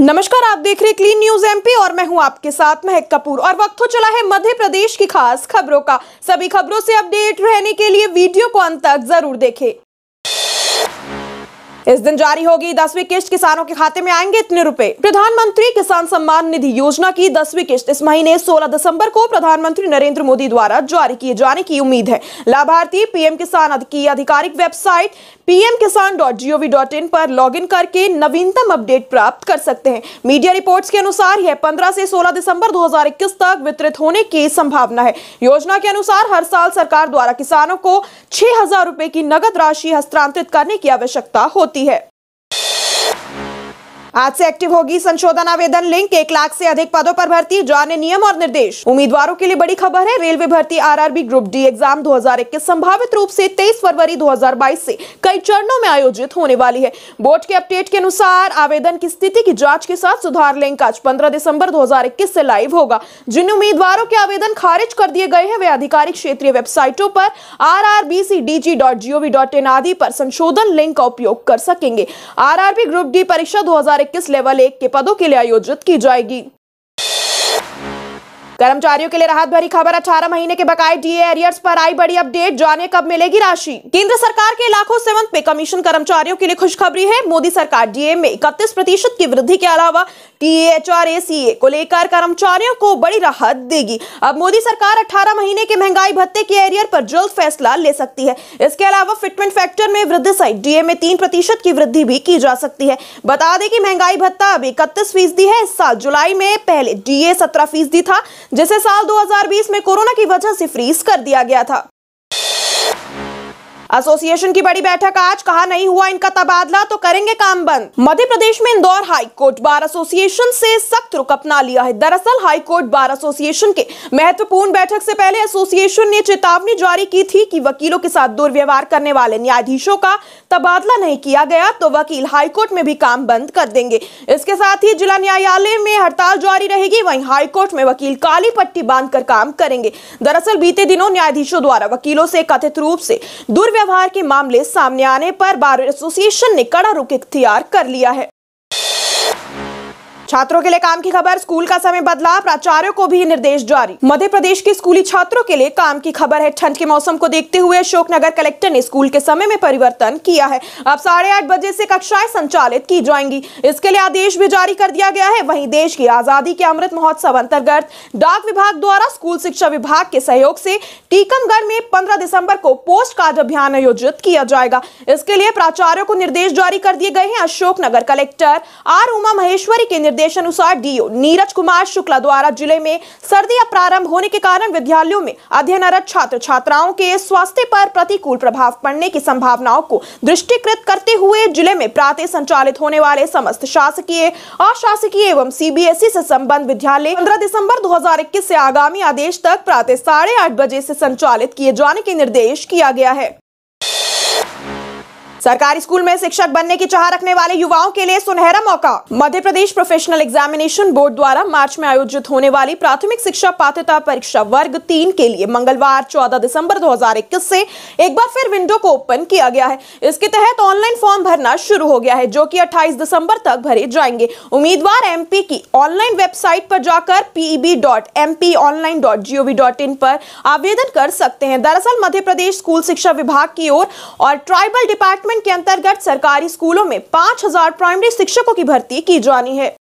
नमस्कार आप देख रहे क्लीन न्यूज एमपी और मैं हूं आपके साथ महक कपूर और वक्त हो तो चला है मध्य प्रदेश की खास खबरों का सभी खबरों से अपडेट रहने के लिए वीडियो को अंत तक जरूर देखें इस दिन जारी होगी दसवीं किस्त किसानों के खाते में आएंगे इतने रुपए प्रधानमंत्री किसान सम्मान निधि योजना की दसवीं किश्त इस महीने 16 दिसंबर को प्रधानमंत्री नरेंद्र मोदी द्वारा जारी किए जाने की उम्मीद है लाभार्थी पीएम किसान की आधिकारिक website PM Kisan dot G O V dot in पर लॉग इन करके नवीनतम अपडेट प्राप्त कर सकते हैं मीडिया रिपोर्ट्स के अनुसार यह 15 से 16 दिसंबर 2021 तक वितरित होने की संभावना है योजना के अनुसार हर साल सरकार द्वारा किसानों को छह हजार रुपए की नगद राशि हस्तांतरित करने की आवश्यकता होती होती है आज से एक्टिव होगी संशोधन आवेदन लिंक एक लाख से अधिक पदों पर भर्ती जाने नियम और निर्देश उम्मीदवारों के लिए बड़ी खबर है रेलवे भर्ती आरआरबी ग्रुप डी एग्जाम 2021 संभावित रूप से 23 फरवरी 2022 से कई चरणों में आयोजित होने वाली है बोर्ड के अपडेट के अनुसार आवेदन की स्थिति की जाँच के साथ सुधार लिंक आज पंद्रह दिसंबर दो हजार लाइव होगा जिन उम्मीदवारों के आवेदन खारिज कर दिए गए हैं वे आधिकारिक क्षेत्रीय वेबसाइटों पर R R B C D G dot G O V dot in आदि पर संशोधन लिंक का उपयोग कर सकेंगे R R B group D परीक्षा दो हजार 2021 लेवल एक के पदों के लिए आयोजित की जाएगी कर्मचारियों के लिए राहत भरी खबर 18 महीने के बकाए डीए एरियर्स पर आई बड़ी अपडेट जाने कब मिलेगी राशि केंद्र सरकार के लाखों सेवन पे कमीशन कर्मचारियों के लिए खुशखबरी है मोदी सरकार डीए में इकतीस प्रतिशत की वृद्धि के अलावा टी एच आर को लेकर कर्मचारियों को बड़ी राहत देगी अब मोदी सरकार अठारह महीने के महंगाई भत्ते के एरियर पर जल्द फैसला ले सकती है इसके अलावा फिटमेंट फैक्टर में वृद्धि सहित डीए में तीन प्रतिशत की वृद्धि भी की जा सकती है बता दें कि महंगाई भत्ता अब इकतीस फीसदी है इस साल जुलाई में पहले डीए सत्रह फीसदी था जिसे साल 2020 में कोरोना की वजह से फ्रीज कर दिया गया था एसोसिएशन की बड़ी बैठक आज कहा नहीं हुआ इनका तबादला तो करेंगे काम बंद मध्य प्रदेश में Indore high court bar association से सख्त रुख अपना लिया है दरअसल हाई कोर्ट बार एसोसिएशन के महत्वपूर्ण बैठक से पहले एसोसिएशन ने चेतावनी जारी की थी कि वकीलों के साथ दुर्व्यवहार करने वाले न्यायाधीशों का तबादला नहीं किया गया तो वकील हाईकोर्ट में भी काम बंद कर देंगे इसके साथ ही जिला न्यायालय में हड़ताल जारी रहेगी वही हाईकोर्ट में वकील काली पट्टी बांध काम करेंगे दरअसल बीते दिनों न्यायाधीशों द्वारा वकीलों से कथित रूप से दुर्व्यवहार व्यवहार के मामले सामने आने पर बार एसोसिएशन ने कड़ा रुख इख्तियार कर लिया है छात्रों के लिए काम की खबर स्कूल का समय बदला प्राचार्यों को भी निर्देश जारी मध्य प्रदेश के स्कूली छात्रों के लिए काम की खबर है ठंड के मौसम को देखते हुए अशोकनगर कलेक्टर ने स्कूल के समय में परिवर्तन किया है अब साढ़े आठ बजे से कक्षाएं संचालित की जाएंगी इसके लिए आदेश भी जारी कर दिया गया है वही देश की आजादी के अमृत महोत्सव अंतर्गत डाक विभाग द्वारा स्कूल शिक्षा विभाग के सहयोग से टीकमगढ़ में पंद्रह दिसंबर को पोस्ट कार्ड अभियान आयोजित किया जाएगा इसके लिए प्राचार्यों को निर्देश जारी कर दिए गए हैं अशोकनगर कलेक्टर आर उमा महेश्वरी के निर्देश अनुसार डीओ नीरज कुमार शुक्ला द्वारा जिले में सर्दियां प्रारंभ होने के कारण विद्यालयों में अध्ययनरत छात्र छात्राओं के स्वास्थ्य पर प्रतिकूल प्रभाव पड़ने की संभावनाओं को दृष्टिकृत करते हुए जिले में प्रातः संचालित होने वाले समस्त शासकीय अशासकीय एवं सीबीएसई से संबंध विद्यालय पंद्रह दिसंबर दो से आगामी आदेश तक प्रातः साढ़े आठ बजे से संचालित किए जाने के निर्देश किया गया है सरकारी स्कूल में शिक्षक बनने की चाह रखने वाले युवाओं के लिए सुनहरा मौका Madhya Pradesh professional examination board द्वारा मार्च में आयोजित होने वाली प्राथमिक शिक्षा पात्रता परीक्षा वर्ग तीन के लिए मंगलवार 14 दिसंबर 2021 से एक बार फिर विंडो को ओपन किया गया है इसके तहत ऑनलाइन फॉर्म भरना शुरू हो गया है जो की अट्ठाईस दिसंबर तक भरे जाएंगे उम्मीदवार एम की ऑनलाइन वेबसाइट पर जाकर PEB dot M P online dot G dot in पर आवेदन कर सकते हैं दरअसल मध्य प्रदेश स्कूल शिक्षा विभाग की ओर और ट्राइबल डिपार्टमेंट डेवलपमेंट के अंतर्गत सरकारी स्कूलों में 5000 प्राइमरी शिक्षकों की भर्ती की जानी है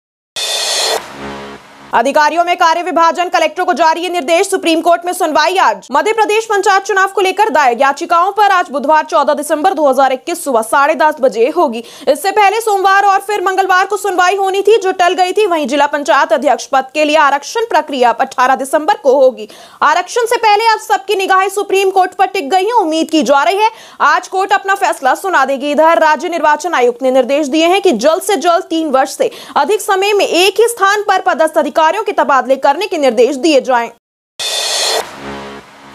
अधिकारियों में कार्य विभाजन कलेक्टर को जारी निर्देश सुप्रीम कोर्ट में सुनवाई आज मध्य प्रदेश पंचायत चुनाव को लेकर दायर याचिकाओं पर आज बुधवार 14 दिसंबर 2021 सुबह साढ़े दस बजे होगी इससे पहले सोमवार और फिर मंगलवार को सुनवाई होनी थी जो टल गई थी वहीं जिला पंचायत अध्यक्ष पद के लिए आरक्षण प्रक्रिया अठारह दिसंबर को होगी आरक्षण से पहले अब सबकी निगाहें सुप्रीम कोर्ट पर टिक गई है उम्मीद की जा रही है आज कोर्ट अपना फैसला सुना देगी इधर राज्य निर्वाचन आयुक्त ने निर्देश दिए हैं कि जल्द से जल्द तीन वर्ष से अधिक समय में एक ही स्थान पर पदस्थ अधिकार अधिकारियों के तबादले करने के निर्देश दिए जाएं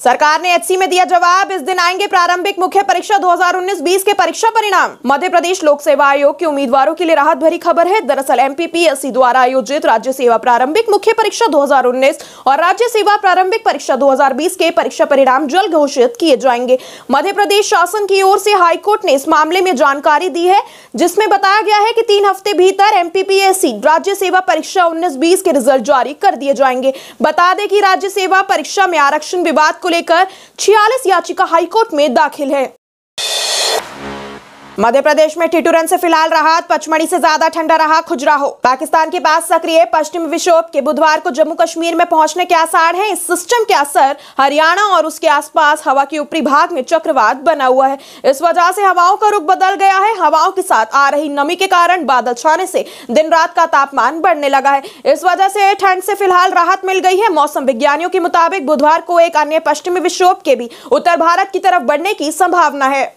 सरकार ने एचसी में दिया जवाब इस दिन आएंगे प्रारंभिक मुख्य परीक्षा 2019-20 के परीक्षा परिणाम मध्य प्रदेश लोक सेवा आयोग के उम्मीदवारों के लिए राहत भरी खबर है दरअसल एमपीपीएससी द्वारा आयोजित राज्य सेवा प्रारंभिक मुख्य परीक्षा 2019 और राज्य सेवा प्रारंभिक परीक्षा 2020 के परीक्षा परिणाम जल्द घोषित किए जाएंगे मध्य प्रदेश शासन की ओर से हाईकोर्ट ने इस मामले में जानकारी दी है जिसमें बताया गया है की तीन हफ्ते भीतर एम राज्य सेवा परीक्षा उन्नीस बीस के रिजल्ट जारी कर दिए जाएंगे बता दें की राज्य सेवा परीक्षा में आरक्षण विवाद को लेकर छियालीस याचिका हाईकोर्ट में दाखिल है मध्य प्रदेश में टिटुरन से फिलहाल राहत पचमढ़ी से ज्यादा ठंडा रहा खुजराहो पाकिस्तान के पास सक्रिय पश्चिम विक्षोभ के बुधवार को जम्मू कश्मीर में पहुंचने के आसार हैं इस सिस्टम के असर हरियाणा और उसके आसपास हवा के ऊपरी भाग में चक्रवात बना हुआ है इस वजह से हवाओं का रुख बदल गया है हवाओं के साथ आ रही नमी के कारण बादल छाने से दिन रात का तापमान बढ़ने लगा है इस वजह से ठंड से फिलहाल राहत मिल गई है मौसम विज्ञानियों के मुताबिक बुधवार को एक अन्य पश्चिमी विक्षोभ के भी उत्तर भारत की तरफ बढ़ने की संभावना है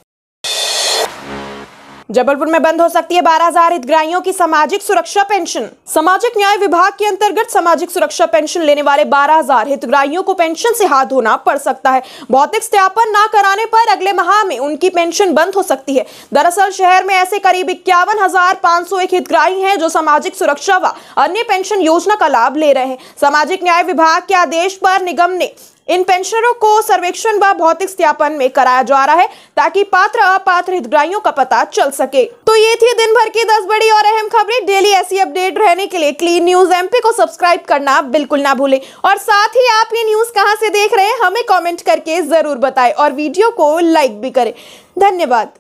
जबलपुर में बंद हो सकती है बारह हजार हितग्राहियों की सामाजिक सुरक्षा पेंशन सामाजिक न्याय विभाग के अंतर्गत सामाजिक सुरक्षा पेंशन लेने वाले बारह हजार हितग्राहियों को पेंशन से हाथ धोना पड़ सकता है भौतिक स्थापन न कराने पर अगले माह में उनकी पेंशन बंद हो सकती है दरअसल शहर में ऐसे करीब इक्यावन हजार पाँच सौ एक हितग्राही है जो सामाजिक सुरक्षा व अन्य पेंशन योजना का लाभ ले रहे हैं सामाजिक न्याय विभाग के आदेश पर निगम ने इन पेंशनरों को सर्वेक्षण व भौतिक स्थापन में कराया जा रहा है ताकि पात्र अपात्र हितग्राहियों का पता चल सके तो ये थी दिन भर की दस बड़ी और अहम खबरें डेली ऐसी अपडेट रहने के लिए क्लीन न्यूज एमपी को सब्सक्राइब करना बिल्कुल ना भूले और साथ ही आप ये न्यूज कहाँ से देख रहे हैं हमें कॉमेंट करके जरूर बताए और वीडियो को लाइक भी करें धन्यवाद